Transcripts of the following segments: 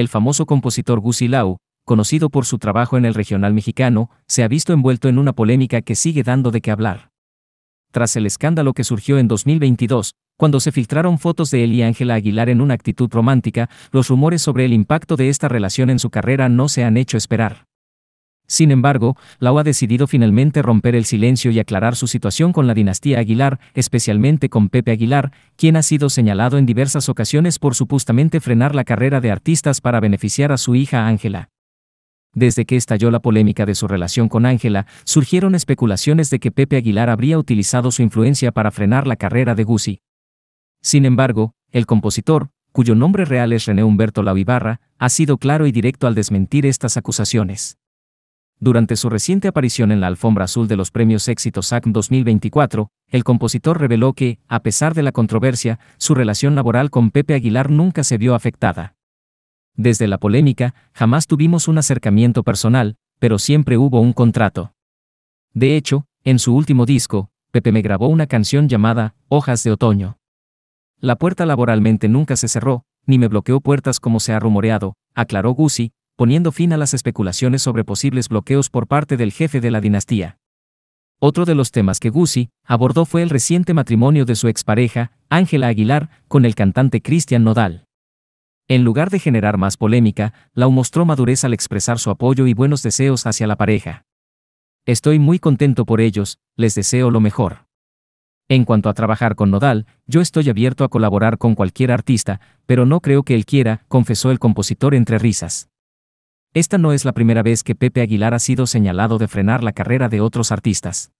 el famoso compositor Guzzi conocido por su trabajo en el regional mexicano, se ha visto envuelto en una polémica que sigue dando de qué hablar. Tras el escándalo que surgió en 2022, cuando se filtraron fotos de él y Ángela Aguilar en una actitud romántica, los rumores sobre el impacto de esta relación en su carrera no se han hecho esperar. Sin embargo, Lau ha decidido finalmente romper el silencio y aclarar su situación con la dinastía Aguilar, especialmente con Pepe Aguilar, quien ha sido señalado en diversas ocasiones por supuestamente frenar la carrera de artistas para beneficiar a su hija Ángela. Desde que estalló la polémica de su relación con Ángela, surgieron especulaciones de que Pepe Aguilar habría utilizado su influencia para frenar la carrera de Guzzi. Sin embargo, el compositor, cuyo nombre real es René Humberto Ibarra, ha sido claro y directo al desmentir estas acusaciones. Durante su reciente aparición en la alfombra azul de los premios Éxito SAC 2024, el compositor reveló que, a pesar de la controversia, su relación laboral con Pepe Aguilar nunca se vio afectada. Desde la polémica, jamás tuvimos un acercamiento personal, pero siempre hubo un contrato. De hecho, en su último disco, Pepe me grabó una canción llamada Hojas de Otoño. La puerta laboralmente nunca se cerró, ni me bloqueó puertas como se ha rumoreado, aclaró Gussie poniendo fin a las especulaciones sobre posibles bloqueos por parte del jefe de la dinastía. Otro de los temas que Guzzi abordó fue el reciente matrimonio de su expareja, Ángela Aguilar, con el cantante Cristian Nodal. En lugar de generar más polémica, Lau mostró madurez al expresar su apoyo y buenos deseos hacia la pareja. Estoy muy contento por ellos, les deseo lo mejor. En cuanto a trabajar con Nodal, yo estoy abierto a colaborar con cualquier artista, pero no creo que él quiera, confesó el compositor entre risas. Esta no es la primera vez que Pepe Aguilar ha sido señalado de frenar la carrera de otros artistas.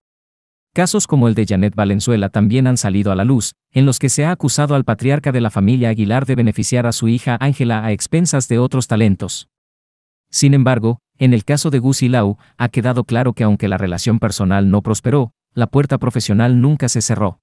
Casos como el de Janet Valenzuela también han salido a la luz, en los que se ha acusado al patriarca de la familia Aguilar de beneficiar a su hija Ángela a expensas de otros talentos. Sin embargo, en el caso de Gus Lau, ha quedado claro que aunque la relación personal no prosperó, la puerta profesional nunca se cerró.